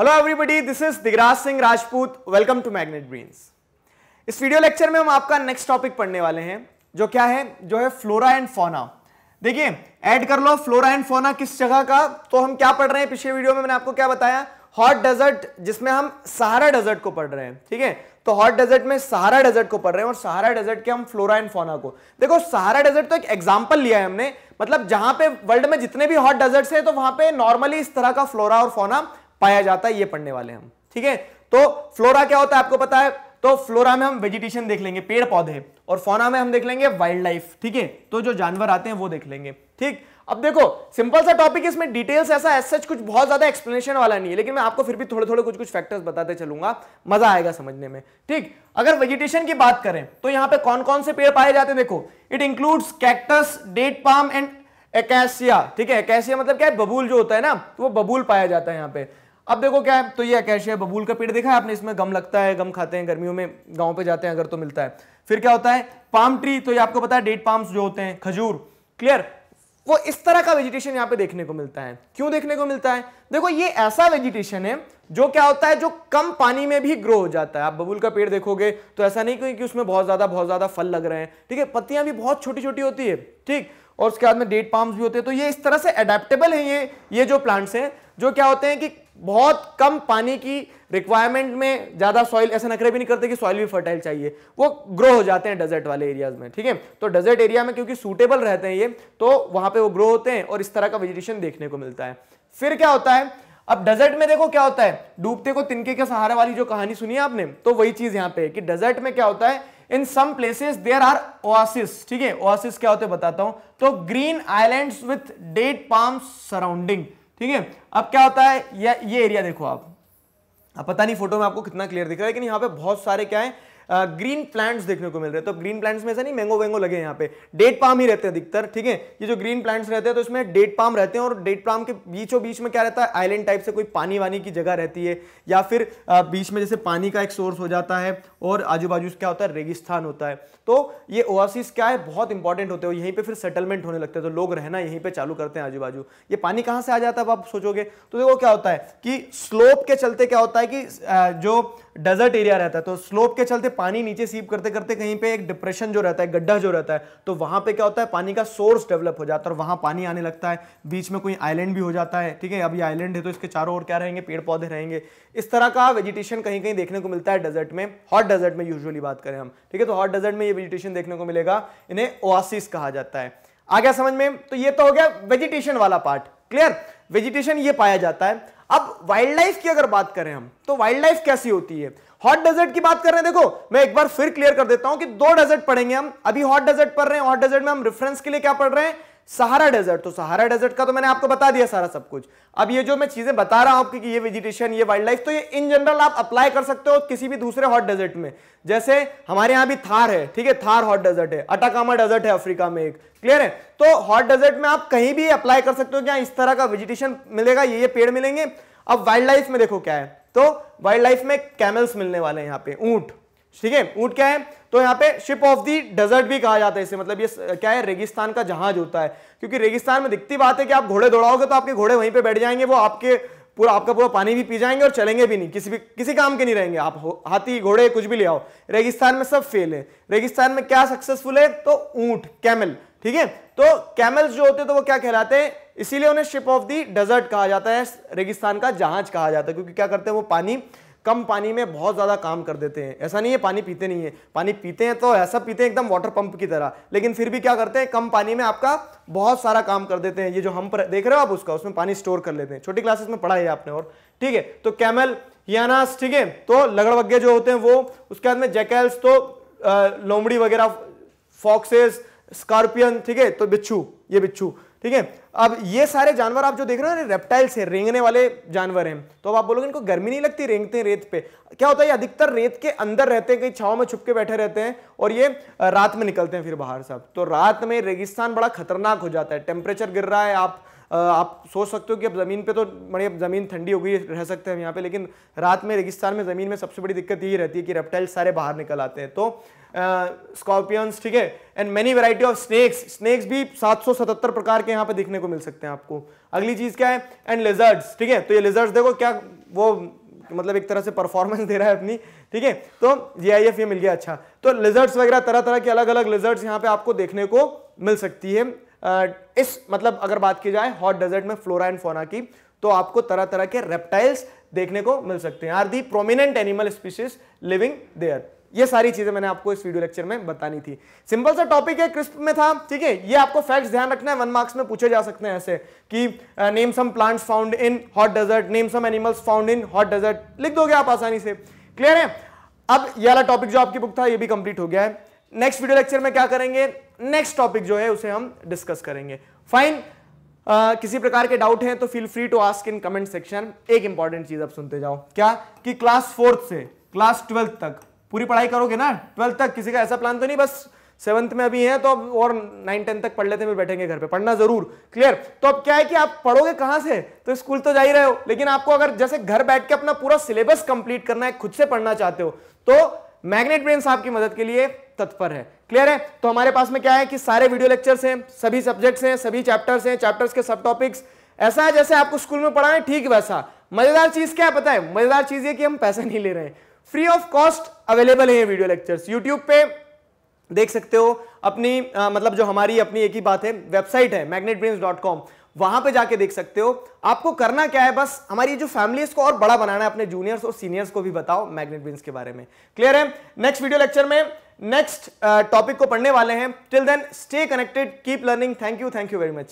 hello everybody this is Digraj Singh Rajput welcome to Magnet Brains इस video lecture में हम आपका नेक्स्ट टॉपिक पढ़ने वाले हैं जो क्या है जो है फ्लोरा एंड फोना देखिए ऐड कर लो फ्लोरा एंड फोना किस जगह का तो हम क्या पढ़ रहे हैं पिछले वीडियो में मैंने आपको क्या बताया हॉट डेजर्ट जिसमें हम सहारा डेजर्ट को पढ़ रहे हैं ठीक है तो हॉट डेजर्ट में सहारा डेजर्ट को पढ़ रहे हैं और सहारा डेजर्ट के हम फ्लोरा एंड फोना को देखो सहारा डेजर्ट तो एक एग्जाम्पल लिया है हमने मतलब जहां पे वर्ल्ड में जितने भी हॉट डेजर्ट्स हैं तो वहां पे नॉर्मली इस तरह का फ्लोरा और फोना पाया जाता है ये पढ़ने वाले हम ठीक है तो फ्लोरा क्या होता है आपको पता है तो फ्लोरा में हम वेजिटेशन देख लेंगे पेड़ पौधे और फोना में हम देख लेंगे वाइल्ड लाइफ ठीक है तो जो जानवर आते हैं वो देख लेंगे ठीक अब देखो सिंपल सा टॉपिक इसमें डिटेल्स ऐसा एस सच कुछ बहुत ज्यादा एक्सप्लेनेशन वाला नहीं है लेकिन मैं आपको फिर भी थोड़े थोड़े कुछ कुछ फैक्टर्स बताते चलूंगा मजा आएगा समझने में ठीक अगर वेजिटेशन की बात करें तो यहाँ पे कौन कौन से पेड़ पाए जाते हैं देखो it includes cactus date palm and acacia ठीक है एकेसिया मतलब क्या है बबूल जो होता है ना तो वो बबूल पाया जाता है यहाँ पे अब देखो क्या है तो ये अकेशिया बबूल का पेड़ देखा है आपने इसमें गम लगता है गम खाते हैं गर्मियों में गांव पे जाते हैं अगर तो मिलता है फिर क्या होता है पाम ट्री तो ये आपको पता है डेट पाम्स जो होते हैं खजूर क्लियर वो इस तरह का वेजिटेशन यहाँ पे देखने को मिलता है क्यों देखने को मिलता है देखो ये ऐसा वेजिटेशन है जो क्या होता है जो कम पानी में भी ग्रो हो जाता है आप बबूल का पेड़ देखोगे तो ऐसा नहीं कि उसमें बहुत ज्यादा बहुत ज्यादा फल लग रहे हैं ठीक है पत्तियां भी बहुत छोटी छोटी होती है ठीक और उसके बाद में डेट पाम्स भी होते हैं तो ये इस तरह से अडेप्टेबल है ये ये जो प्लांट्स हैं जो क्या होते हैं कि बहुत कम पानी की रिक्वायरमेंट में ज़्यादा सॉइल ऐसा नखरे भी नहीं करते कि सॉइल भी फर्टाइल चाहिए वो ग्रो हो जाते हैं डेजर्ट वाले एरियाज में ठीक है तो डेजर्ट एरिया में क्योंकि सूटेबल रहते हैं ये तो वहां पे वो ग्रो होते हैं और इस तरह का वेजिटेशन देखने को मिलता है फिर क्या होता है अब डेजर्ट में देखो क्या होता है डूबते को तिनके के सहारा वाली जो कहानी सुनी है आपने तो वही चीज़ यहाँ पे कि डेजर्ट में क्या होता है in some places there are oasis ठीक है ओआसिस क्या होते हैं बताता हूं तो green islands with date palm surrounding ठीक है अब क्या होता है ये, ये एरिया देखो आप अब पता नहीं फोटो में आपको कितना क्लियर दिख रहा है लेकिन यहाँ पे बहुत सारे क्या है ग्रीन प्लांट्स देखने को मिल रहे हैं तो ग्रीन प्लांट्स में ऐसा नहीं मैंगो वैंगो लगे यहाँ पे डेट पाम ही रहते हैं अधिकतर ठीक है ये जो ग्रीन प्लांट्स रहते हैं तो इसमें डेट पाम रहते हैं और डेट पाम के बीचों बीच में क्या रहता है आइलैंड टाइप से कोई पानी वानी की जगह रहती है या फिर बीच में जैसे पानी का एक सोर्स हो जाता है और आजू बाजू क्या होता है रेगिस्तान होता है तो ये ओआसिस क्या है बहुत इंपॉर्टेंट होते हो यहीं पर फिर सेटलमेंट होने लगते हैं तो लोग रहना यहीं पर चालू करते हैं आजू बाजू ये पानी कहाँ से आ जाता है आप सोचोगे तो देखो क्या होता है कि स्लोप के चलते क्या होता है कि जो डेजर्ट एरिया रहता है तो स्लोप के चलते पानी नीचे सीप करते करते कहीं पे एक डिप्रेशन जो रहता है गड्ढा जो रहता है तो वहां पे क्या होता है पानी का सोर्स डेवलप हो जाता है और वहां पानी आने लगता है बीच में कोई आइलैंड भी हो जाता है ठीक है अब ये आइलैंड है तो इसके चारों ओर क्या रहेंगे पेड़ पौधे रहेंगे इस तरह का वेजिटेशन कहीं कहीं देखने को मिलता है डेजर्ट में हॉट डेजर्ट में यूजली बात करें हम ठीक है तो हॉट डेजर्ट में ये वेजिटेशन देखने को मिलेगा इन्हें ओआसिस कहा जाता है आ गया समझ में तो ये तो हो गया वेजिटेशन वाला पार्ट क्लियर वेजिटेशन ये पाया जाता है अब वाइल्ड लाइफ की अगर बात करें हम तो वाइल्ड लाइफ कैसी होती है हॉट डेजर्ट की बात कर रहे हैं देखो मैं एक बार फिर क्लियर कर देता हूं कि दो डेजर्ट पढ़ेंगे हम अभी हॉट डेजर्ट पढ़ रहे हैं हॉट डेजर्ट में हम रेफरेंस के लिए क्या पढ़ रहे हैं सहारा डेजर्ट तो सहारा डेजर्ट का तो मैंने आपको बता दिया सारा सब कुछ अब ये जो मैं चीजें बता रहा हूं आपकी कि ये वेजिटेशन ये वाइल्ड लाइफ तो ये इन जनरल आप अप्लाई कर सकते हो किसी भी दूसरे हॉट डेजर्ट में जैसे हमारे यहाँ भी थार है ठीक है थार हॉट डेजर्ट है अटाकामा डेजर्ट है अफ्रीका में एक क्लियर है तो हॉट डेजर्ट में आप कहीं भी अप्लाई कर सकते हो क्या हाँ, इस तरह का वेजिटेशन मिलेगा ये ये पेड़ मिलेंगे अब वाइल्ड लाइफ में देखो क्या है तो वाइल्ड लाइफ में कैमल्स मिलने वाले हैं यहाँ पे ऊंट ठीक है ऊंट क्या है तो यहाँ पे शिप ऑफ दी डेजर्ट भी कहा जाता है इसे मतलब ये क्या है रेगिस्तान का जहाज होता है क्योंकि रेगिस्तान में दिखती बात है कि आप घोड़े दौड़ाओगे तो आपके घोड़े वहीं पे बैठ जाएंगे वो आपके पूरा आपका पूरा पानी भी पी जाएंगे और चलेंगे भी नहीं किसी भी किसी काम के नहीं रहेंगे आप हाथी घोड़े कुछ भी ले आओ रेगिस्तान में सब फेल है रेगिस्तान में क्या सक्सेसफुल है तो ऊंट कैमल ठीक है तो कैमल्स जो होते हैं तो वो क्या कहलाते हैं इसीलिए उन्हें शिप ऑफ दी डेजर्ट कहा जाता है रेगिस्तान का जहाज कहा जाता है क्योंकि क्या करते हैं वो पानी कम पानी में बहुत ज़्यादा काम कर देते हैं ऐसा नहीं है पानी पीते नहीं है पानी पीते हैं तो ऐसा पीते हैं एकदम वाटर पंप की तरह लेकिन फिर भी क्या करते हैं कम पानी में आपका बहुत सारा काम कर देते हैं ये जो हम पर देख रहे हो आप उसका उसमें पानी स्टोर कर लेते हैं छोटी क्लासेस में पढ़ा है आपने और ठीक है तो कैमल यानास ठीक है तो लगड़वग्गे जो होते हैं वो उसके बाद में जैकेल्स तो लोमड़ी वगैरह फॉक्सेस स्कॉर्पियन ठीक है तो बिच्छू ये बिच्छू ठीक है अब ये सारे जानवर आप जो देख रहे हो ना रेप्टाइल्स है रेंगने वाले जानवर हैं तो अब आप बोलोगे इनको गर्मी नहीं लगती रेंगते हैं रेत पे क्या होता है अधिकतर रेत के अंदर रहते हैं कहीं छाव में छुप के बैठे रहते हैं और ये रात में निकलते हैं फिर बाहर साहब तो रात में रेगिस्तान बड़ा खतरनाक हो जाता है टेम्परेचर गिर रहा है आप आप सोच सकते हो कि अब ज़मीन पे तो मैं अब ज़मीन ठंडी हो गई रह सकते हैं यहाँ पे लेकिन रात में रेगिस्तान में ज़मीन में सबसे बड़ी दिक्कत यही रहती है कि रेप्टाइल्स सारे बाहर निकल आते हैं तो स्कॉर्पियंस ठीक है and many variety of snakes snakes भी 777 प्रकार के यहाँ पे देखने को मिल सकते हैं आपको अगली चीज़ क्या है एंड लेजर्ड्स ठीक है तो ये लेजर्ड्स देखो क्या वो मतलब एक तरह से परफॉर्मेंस दे रहा है अपनी ठीक है तो जी आई एफ ये मिल गया अच्छा तो लेजर्ट्स वगैरह तरह तरह के अलग अलग लेजर्ट्स यहाँ पे आपको देखने को मिल सकती है इस मतलब अगर बात की जाए हॉट डेजर्ट में फ्लोरा एंड फोना की तो आपको तरह तरह के रेप्टाइल्स देखने को मिल सकते हैं are the prominent animal species living there ये सारी चीजें मैंने आपको इस वीडियो लेक्चर में बतानी थी सिंपल सा टॉपिक है क्रिस्प में था ठीक है ये आपको फैक्ट्स ध्यान रखना है वन मार्क्स में पूछे जा सकते हैं ऐसे कि name some plants found in hot desert name some animals found in hot desert लिख दोगे आप आसानी से क्लियर है अब ये वाला टॉपिक जो आपकी बुक था ये भी कंप्लीट हो गया है नेक्स्ट वीडियो लेक्चर में क्या करेंगे नेक्स्ट टॉपिक जो है उसे हम डिस्कस करेंगे फाइन Uh, किसी प्रकार के डाउट हैं तो feel free to ask in comment section एक इंपॉर्टेंट चीज आप सुनते जाओ क्या कि क्लास फोर्थ से क्लास ट्वेल्थ तक पूरी पढ़ाई करोगे ना ट्वेल्थ तक किसी का ऐसा प्लान तो नहीं बस सेवंथ में अभी है तो अब और नाइन टेंथ तक पढ़ लेते हैं बैठेंगे घर पे पढ़ना जरूर क्लियर तो अब क्या है कि आप पढ़ोगे कहां से तो स्कूल तो जा ही रहे हो लेकिन आपको अगर जैसे घर बैठ के अपना पूरा सिलेबस कंप्लीट करना है खुद से पढ़ना चाहते हो तो मैग्नेट ब्रेन साहब की मदद के लिए तत्पर है क्लियर है तो हमारे पास में क्या है कि सारे वीडियो लेक्चर्स हैं सभी सब्जेक्ट्स हैं सभी चैप्टर्स हैं चैप्टर्स के सब टॉपिक्स ऐसा है जैसे आपको स्कूल में पढ़ा ठीक वैसा मजेदार चीज क्या पता है मजेदार चीज ये कि हम पैसा नहीं ले रहे फ्री ऑफ कॉस्ट अवेलेबल है वीडियो लेक्चर्स यूट्यूब पे देख सकते हो अपनी आ, मतलब जो हमारी अपनी एक ही बात है वेबसाइट है मैग्नेट ब्रेन्स डॉट कॉम वहां पे जाके देख सकते हो आपको करना क्या है बस हमारी जो फैमिली इसको और बड़ा बनाना है अपने जूनियर्स और सीनियर्स को भी बताओ मैग्नेट विंस के बारे में क्लियर है नेक्स्ट वीडियो लेक्चर में नेक्स्ट टॉपिक uh, को पढ़ने वाले हैं till then stay connected keep learning thank you thank you very much